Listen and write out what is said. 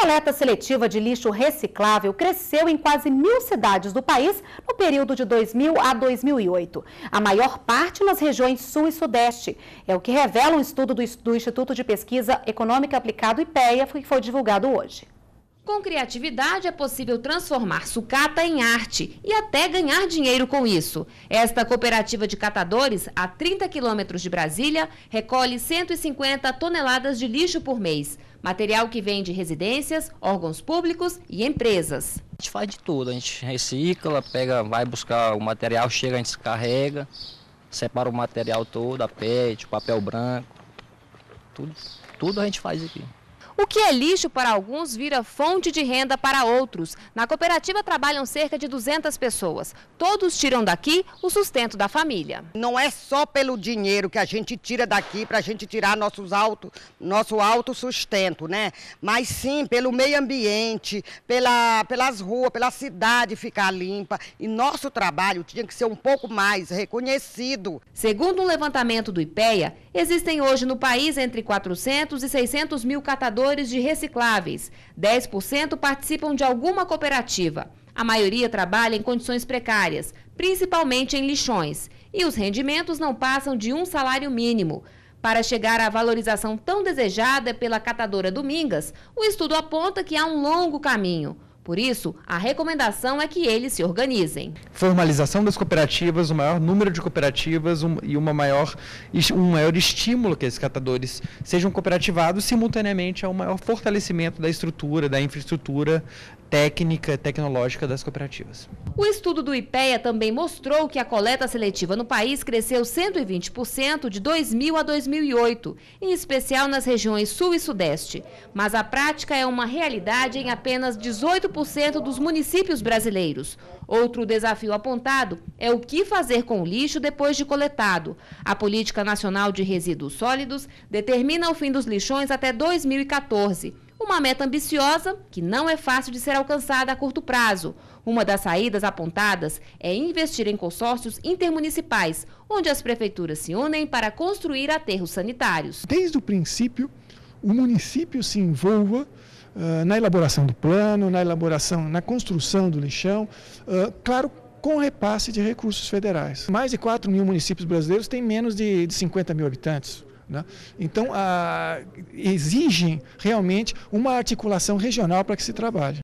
coleta seletiva de lixo reciclável cresceu em quase mil cidades do país no período de 2000 a 2008. A maior parte nas regiões Sul e Sudeste. É o que revela um estudo do, do Instituto de Pesquisa Econômica Aplicado IPEA, que foi divulgado hoje. Com criatividade é possível transformar sucata em arte e até ganhar dinheiro com isso. Esta cooperativa de catadores, a 30 quilômetros de Brasília, recolhe 150 toneladas de lixo por mês. Material que vem de residências, órgãos públicos e empresas. A gente faz de tudo, a gente recicla, pega, vai buscar o material, chega, a gente carrega, separa o material todo, a pet, papel branco, tudo, tudo a gente faz aqui. O que é lixo para alguns vira fonte de renda para outros. Na cooperativa trabalham cerca de 200 pessoas. Todos tiram daqui o sustento da família. Não é só pelo dinheiro que a gente tira daqui para a gente tirar nossos auto, nosso sustento, né? Mas sim pelo meio ambiente, pela, pelas ruas, pela cidade ficar limpa. E nosso trabalho tinha que ser um pouco mais reconhecido. Segundo um levantamento do IPEA, existem hoje no país entre 400 e 600 mil catadores de recicláveis. 10% participam de alguma cooperativa. A maioria trabalha em condições precárias, principalmente em lixões, e os rendimentos não passam de um salário mínimo. Para chegar à valorização tão desejada pela catadora Domingas, o estudo aponta que há um longo caminho. Por isso, a recomendação é que eles se organizem. Formalização das cooperativas, o um maior número de cooperativas um, e uma maior, um maior estímulo que esses catadores sejam cooperativados simultaneamente a um maior fortalecimento da estrutura, da infraestrutura técnica tecnológica das cooperativas. O estudo do IPEA também mostrou que a coleta seletiva no país cresceu 120% de 2000 a 2008, em especial nas regiões Sul e Sudeste. Mas a prática é uma realidade em apenas 18% dos municípios brasileiros. Outro desafio apontado é o que fazer com o lixo depois de coletado. A Política Nacional de Resíduos Sólidos determina o fim dos lixões até 2014. Uma meta ambiciosa que não é fácil de ser alcançada a curto prazo. Uma das saídas apontadas é investir em consórcios intermunicipais, onde as prefeituras se unem para construir aterros sanitários. Desde o princípio, o município se envolva uh, na elaboração do plano, na elaboração, na construção do lixão, uh, claro, com repasse de recursos federais. Mais de 4 mil municípios brasileiros têm menos de, de 50 mil habitantes. Né? Então, a, ah, exigem realmente uma articulação regional para que se trabalhe.